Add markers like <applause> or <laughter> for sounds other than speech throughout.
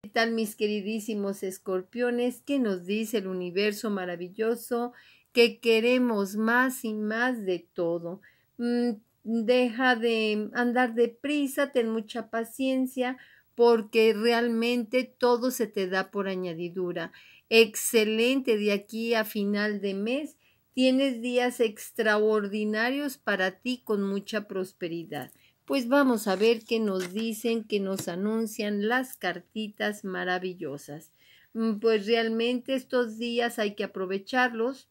¿Qué tal mis queridísimos escorpiones? ¿Qué nos dice el universo maravilloso? Que queremos más y más de todo. Mm, deja de andar deprisa, ten mucha paciencia porque realmente todo se te da por añadidura. Excelente de aquí a final de mes. Tienes días extraordinarios para ti con mucha prosperidad pues vamos a ver qué nos dicen, qué nos anuncian las cartitas maravillosas. Mm, pues realmente estos días hay que aprovecharlos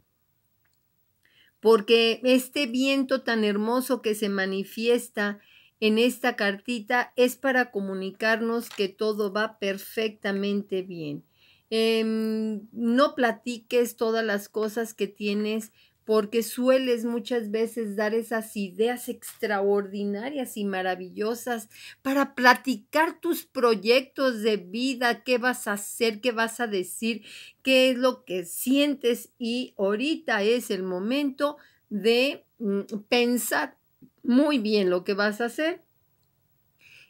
porque este viento tan hermoso que se manifiesta en esta cartita es para comunicarnos que todo va perfectamente bien. Em, no platiques todas las cosas que tienes porque sueles muchas veces dar esas ideas extraordinarias y maravillosas para platicar tus proyectos de vida, qué vas a hacer, qué vas a decir, qué es lo que sientes y ahorita es el momento de mm, pensar muy bien lo que vas a hacer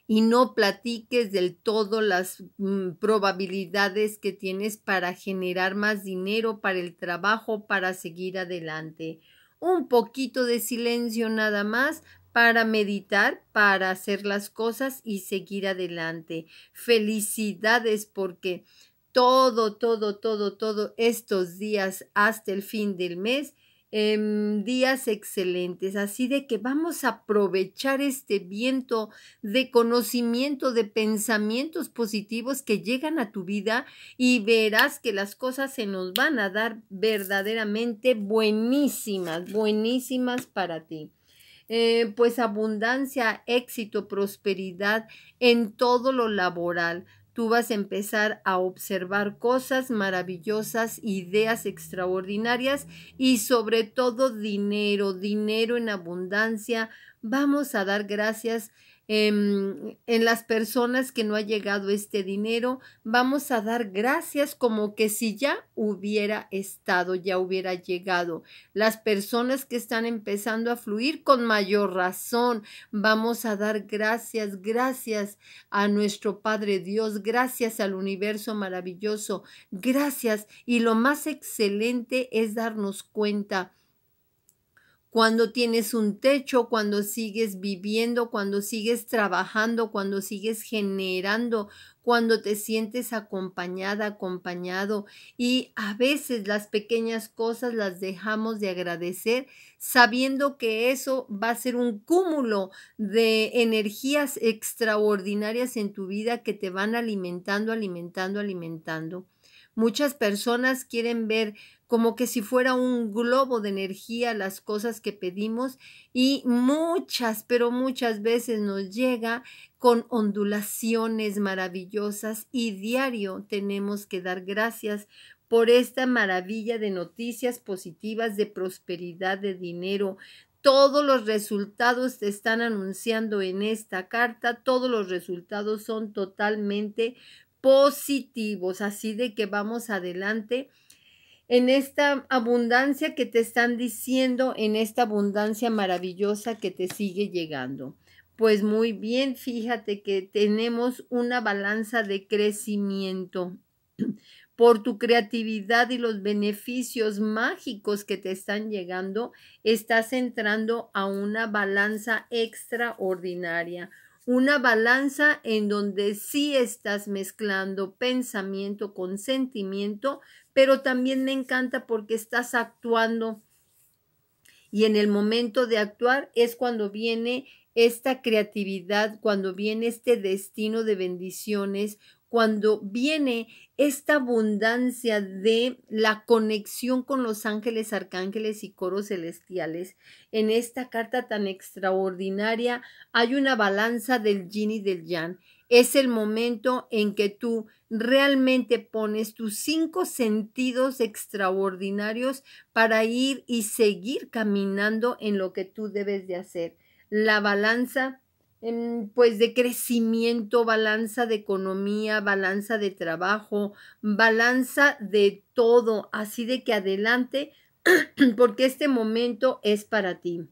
y no platiques del todo las mm, probabilidades que tienes para generar más dinero para el trabajo, para seguir adelante. Un poquito de silencio nada más para meditar, para hacer las cosas y seguir adelante. Felicidades porque todo, todo, todo, todo estos días hasta el fin del mes días excelentes. Así de que vamos a aprovechar este viento de conocimiento, de pensamientos positivos que llegan a tu vida y verás que las cosas se nos van a dar verdaderamente buenísimas, buenísimas para ti. Eh, pues abundancia, éxito, prosperidad en todo lo laboral. Tú vas a empezar a observar cosas maravillosas, ideas extraordinarias y sobre todo dinero, dinero en abundancia. Vamos a dar gracias Em, en, las personas que no ha llegado este dinero, vamos a dar gracias como que si ya hubiera estado, ya hubiera llegado. Las personas que están empezando a fluir con mayor razón, vamos a dar gracias, gracias a nuestro Padre Dios, gracias al universo maravilloso, gracias. Y lo más excelente es darnos cuenta cuando tienes un techo, cuando sigues viviendo, cuando sigues trabajando, cuando sigues generando, cuando te sientes acompañada, acompañado. Y a veces las pequeñas cosas las dejamos de agradecer sabiendo que eso va a ser un cúmulo de energías extraordinarias en tu vida que te van alimentando, alimentando, alimentando. Muchas personas quieren ver como que si fuera un globo de energía las cosas que pedimos y muchas, pero muchas veces nos llega con ondulaciones maravillosas y diario tenemos que dar gracias por esta maravilla de noticias positivas de prosperidad de dinero, todos los resultados te están anunciando en esta carta, todos los resultados son totalmente positivos, así de que vamos adelante en esta abundancia que te están diciendo, en esta abundancia maravillosa que te sigue llegando. Pues muy bien, fíjate que tenemos una balanza de crecimiento <clears throat> por tu creatividad y los beneficios mágicos que te están llegando, estás entrando a una balanza extraordinaria una balanza en donde sí estás mezclando pensamiento con sentimiento, pero también me encanta porque estás actuando y en el momento de actuar es cuando viene esta creatividad, cuando viene este destino de bendiciones, cuando viene esta abundancia de la conexión con los ángeles, arcángeles y coros celestiales. En esta carta tan extraordinaria hay una balanza del yin y del yang. Es el momento en que tú realmente pones tus cinco sentidos extraordinarios para ir y seguir caminando en lo que tú debes de hacer. La balanza Em, pues de crecimiento, balanza de economía, balanza de trabajo, balanza de todo. Así de que adelante, <clears throat> porque este momento es para ti.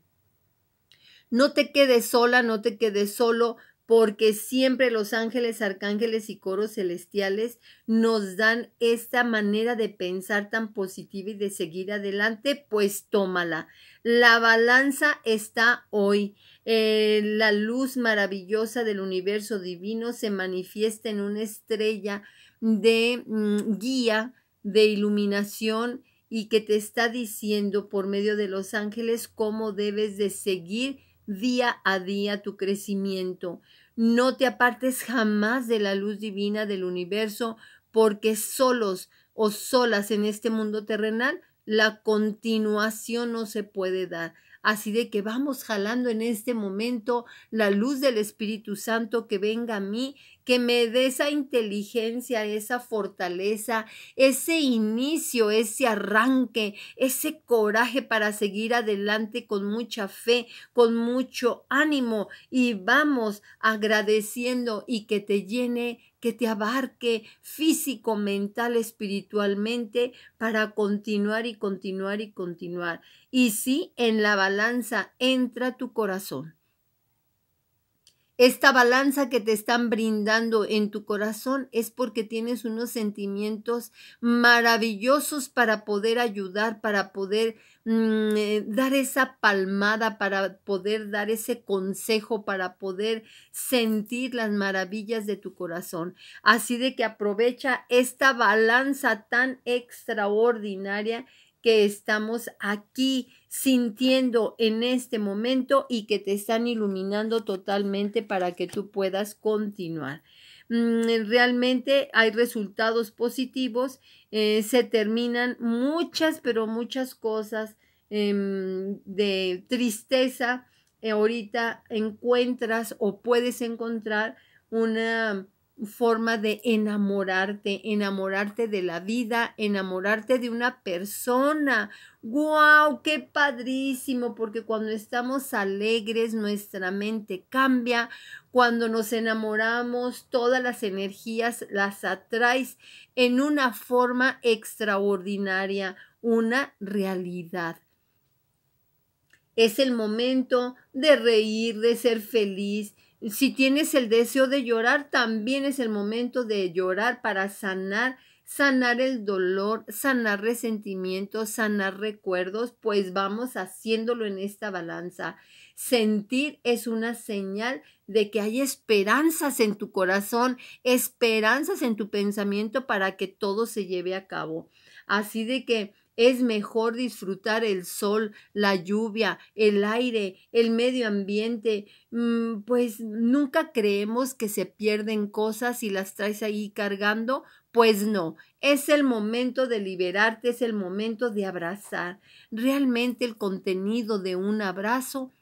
No te quedes sola, no te quedes solo, porque siempre los ángeles, arcángeles y coros celestiales nos dan esta manera de pensar tan positiva y de seguir adelante, pues tómala. La balanza está hoy. Eh, la luz maravillosa del universo divino se manifiesta en una estrella de mm, guía, de iluminación y que te está diciendo por medio de los ángeles cómo debes de seguir día a día tu crecimiento. No te apartes jamás de la luz divina del universo, porque solos o solas en este mundo terrenal, la continuación no se puede dar. Así de que vamos jalando en este momento la luz del Espíritu Santo que venga a mí que me dé esa inteligencia, esa fortaleza, ese inicio, ese arranque, ese coraje para seguir adelante con mucha fe, con mucho ánimo y vamos agradeciendo y que te llene que te abarque físico, mental, espiritualmente, para continuar y continuar y continuar. Y sí, en la balanza entra tu corazón. Esta balanza que te están brindando en tu corazón es porque tienes unos sentimientos maravillosos para poder ayudar, para poder mm, eh, dar esa palmada, para poder dar ese consejo, para poder sentir las maravillas de tu corazón. Así de que aprovecha esta balanza tan extraordinaria que estamos aquí sintiendo en este momento y que te están iluminando totalmente para que tú puedas continuar. Mm, realmente hay resultados positivos, eh, se terminan muchas, pero muchas cosas em, de tristeza. Eh, ahorita encuentras o puedes encontrar una forma de enamorarte, enamorarte de la vida, enamorarte de una persona. ¡Guau! ¡Qué padrísimo! Porque cuando estamos alegres, nuestra mente cambia. Cuando nos enamoramos, todas las energías las atraes en una forma extraordinaria, una realidad. Es el momento de reír, de ser feliz, si tienes el deseo de llorar, también es el momento de llorar para sanar, sanar el dolor, sanar resentimientos, sanar recuerdos, pues vamos haciéndolo en esta balanza. Sentir es una señal de que hay esperanzas en tu corazón, esperanzas en tu pensamiento para que todo se lleve a cabo. Así de que es mejor disfrutar el sol, la lluvia, el aire, el medio ambiente, mm, pues nunca creemos que se pierden cosas y las traes ahí cargando. Pues no, es el momento de liberarte, es el momento de abrazar. Realmente el contenido de un abrazo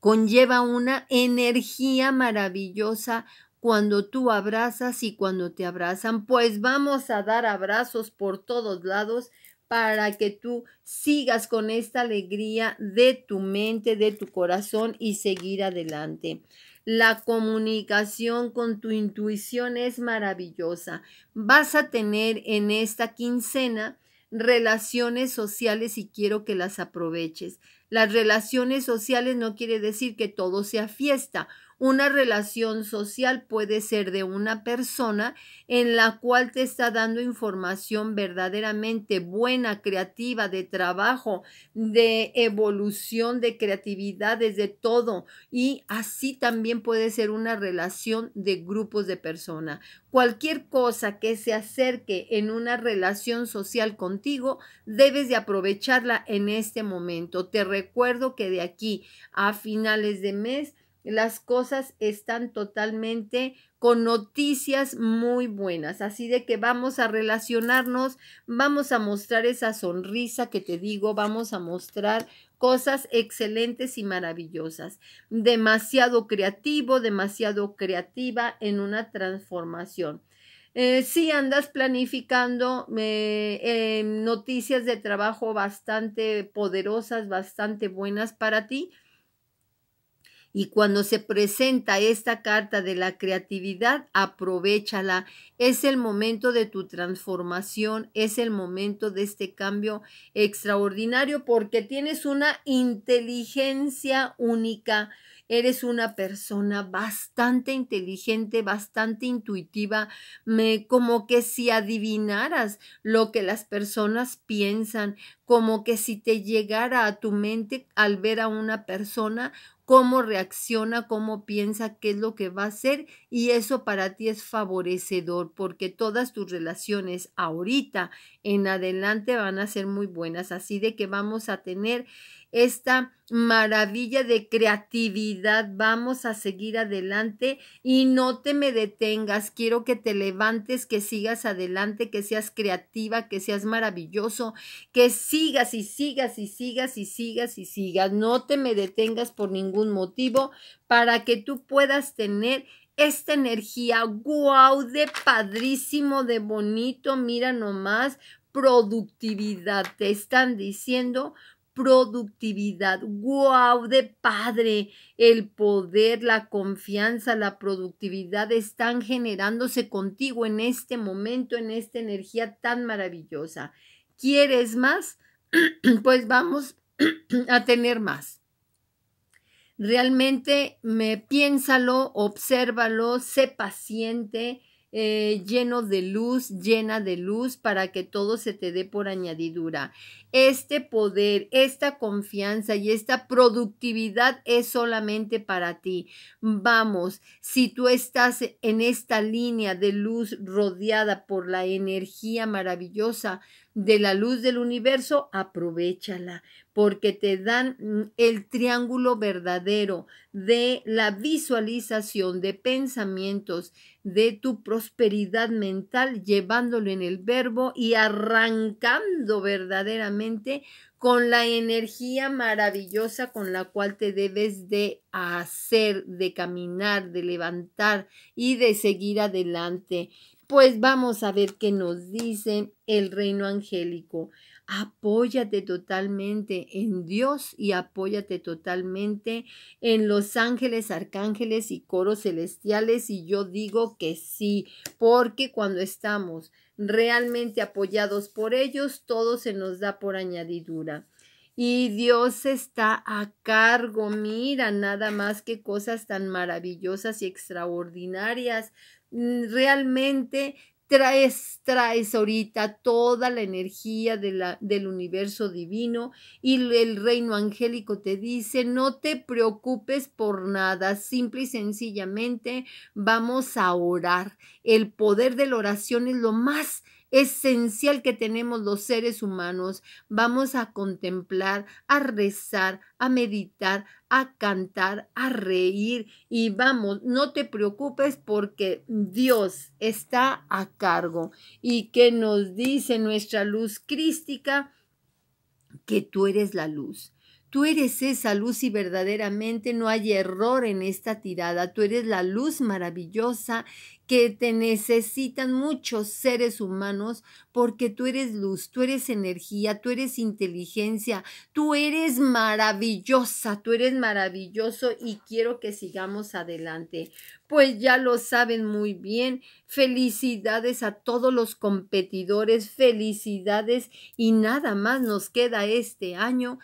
conlleva una energía maravillosa, cuando tú abrazas y cuando te abrazan, pues vamos a dar abrazos por todos lados para que tú sigas con esta alegría de tu mente, de tu corazón y seguir adelante. La comunicación con tu intuición es maravillosa. Vas a tener en esta quincena relaciones sociales y quiero que las aproveches. Las relaciones sociales no quiere decir que todo sea fiesta. Una relación social puede ser de una persona en la cual te está dando información verdaderamente buena, creativa, de trabajo, de evolución, de creatividad, desde todo. Y así también puede ser una relación de grupos de personas. Cualquier cosa que se acerque en una relación social contigo, debes de aprovecharla en este momento. Te recuerdo que de aquí a finales de mes, las cosas están totalmente con noticias muy buenas. Así de que vamos a relacionarnos, vamos a mostrar esa sonrisa que te digo, vamos a mostrar cosas excelentes y maravillosas. Demasiado creativo, demasiado creativa en una transformación. Eh, si andas planificando eh, eh, noticias de trabajo bastante poderosas, bastante buenas para ti, y cuando se presenta esta carta de la creatividad, aprovechala. Es el momento de tu transformación, es el momento de este cambio extraordinario porque tienes una inteligencia única. Eres una persona bastante inteligente, bastante intuitiva, me, como que si adivinaras lo que las personas piensan, como que si te llegara a tu mente al ver a una persona, cómo reacciona, cómo piensa, qué es lo que va a hacer y eso para ti es favorecedor porque todas tus relaciones ahorita en adelante van a ser muy buenas, así de que vamos a tener esta maravilla de creatividad, vamos a seguir adelante y no te me detengas, quiero que te levantes, que sigas adelante, que seas creativa, que seas maravilloso, que sigas sigas y sigas y sigas y sigas y sigas. No te me detengas por ningún motivo para que tú puedas tener esta energía, guau, de padrísimo, de bonito, mira nomás, productividad, te están diciendo productividad, guau, de padre, el poder, la confianza, la productividad están generándose contigo en este momento, en esta energía tan maravillosa. ¿Quieres más? <clears throat> pues vamos <clears throat> a tener más. Realmente me piénsalo, obsérvalo, sé paciente, eh, lleno de luz, llena de luz, para que todo se te dé por añadidura. Este poder, esta confianza y esta productividad es solamente para ti. Vamos, si tú estás en esta línea de luz rodeada por la energía maravillosa, de la luz del universo, aprovechala, porque te dan mm, el triángulo verdadero de la visualización de pensamientos, de tu prosperidad mental, llevándolo en el verbo y arrancando verdaderamente con la energía maravillosa con la cual te debes de hacer, de caminar, de levantar y de seguir adelante. Pues vamos a ver qué nos dice el reino angélico. Apóyate totalmente en Dios y apóyate totalmente en los ángeles, arcángeles y coros celestiales. Y yo digo que sí, porque cuando estamos realmente apoyados por ellos, todo se nos da por añadidura. Y Dios está a cargo, mira, nada más que cosas tan maravillosas y extraordinarias Mm, realmente traes, traes ahorita toda la energía de la, del universo divino y el reino angélico te dice, no te preocupes por nada, simple y sencillamente vamos a orar. El poder de la oración es lo más esencial que tenemos los seres humanos, vamos a contemplar, a rezar, a meditar, a cantar, a reír y vamos, no te preocupes porque Dios está a cargo y que nos dice nuestra luz crística que tú eres la luz Tú eres esa luz y verdaderamente no hay error en esta tirada. Tú eres la luz maravillosa que te necesitan muchos seres humanos porque tú eres luz, tú eres energía, tú eres inteligencia, tú eres maravillosa, tú eres maravilloso y quiero que sigamos adelante. Pues ya lo saben muy bien. Felicidades a todos los competidores, felicidades y nada más nos queda este año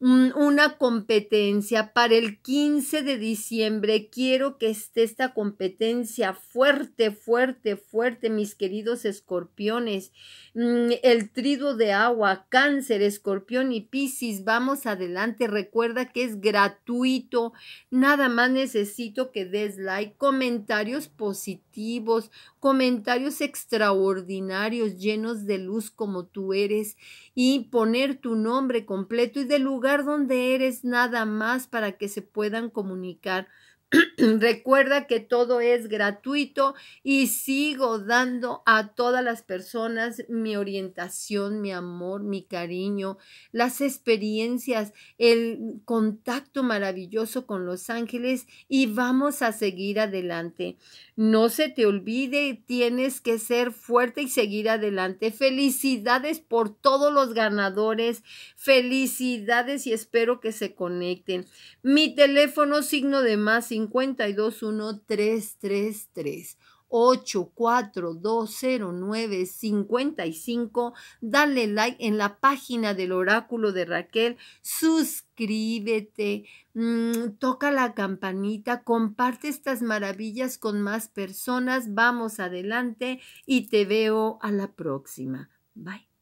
una competencia para el 15 de diciembre. Quiero que esté esta competencia fuerte, fuerte, fuerte, mis queridos escorpiones. Mm, el trido de agua, cáncer, escorpión y piscis. Vamos adelante. Recuerda que es gratuito. Nada más necesito que des like, comentarios positivos, comentarios extraordinarios, llenos de luz como tú eres y poner tu nombre completo y de lugar lugar donde eres nada más para que se puedan comunicar <clears throat> Recuerda que todo es gratuito y sigo dando a todas las personas mi orientación, mi amor, mi cariño, las experiencias, el contacto maravilloso con los ángeles y vamos a seguir adelante. No se te olvide, tienes que ser fuerte y seguir adelante. Felicidades por todos los ganadores. Felicidades y espero que se conecten. Mi teléfono signo de más 521-333. 8420955. Dale like en la página del oráculo de Raquel. Suscríbete, mm, toca la campanita, comparte estas maravillas con más personas. Vamos adelante y te veo a la próxima. Bye.